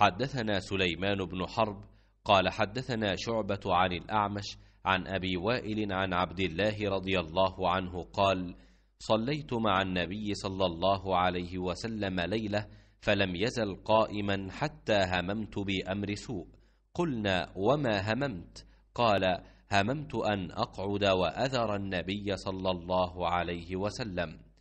حدثنا سليمان بن حرب قال حدثنا شعبة عن الأعمش عن أبي وائل عن عبد الله رضي الله عنه قال صليت مع النبي صلى الله عليه وسلم ليلة فلم يزل قائما حتى هممت بأمر سوء قلنا وما هممت قال هممت أن أقعد وأذر النبي صلى الله عليه وسلم